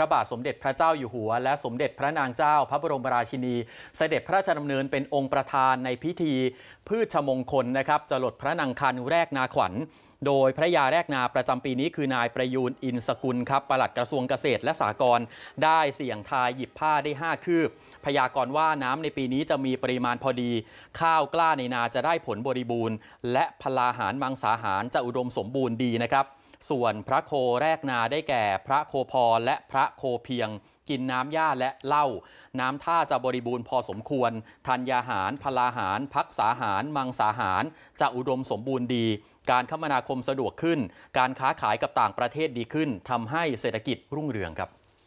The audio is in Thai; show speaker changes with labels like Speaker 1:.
Speaker 1: พระบาทสมเด็จพระเจ้าอยู่หัว และสมเด็จพระนางเจ้าพระบรมราชินี เสด็จพระราชดำเนินเป็นองค์ประธานในพิธี พืชมงคลนะครับจลดพระนางคันแรกนาขวัญ โดยพระยาแรกนาประจำปีนี้คือนายประยูนอินสกุลครับประหลัดกระทรวงเกษตรและสหกรณ์ได้เสี่ยงทายหยิบผ้าได้ 5 คืบพยากรณ์ว่าน้ำในปีนี้จะมีปริมาณพอดี ข้าวกล้าในนาจะได้ผลบริบูรณ์ และพลาหารมังสาหารจะอุดมสมบูรณ์ดีนะครับส่วนพระโคแรกนาได้แก่พระโคพอและพระโคเพียง กินน้ำหญ้าและเหล้าน้ำท่าจะบริบูรณ์พอสมควรธัญญาหาร พลาหาร พักษาหารมังสาหาร จะอุดมสมบูรณ์ดี การคมนาคมสะดวกขึ้น การค้าขายกับต่างประเทศดีขึ้นทำให้เศรษฐกิจรุ่งเรืองครับ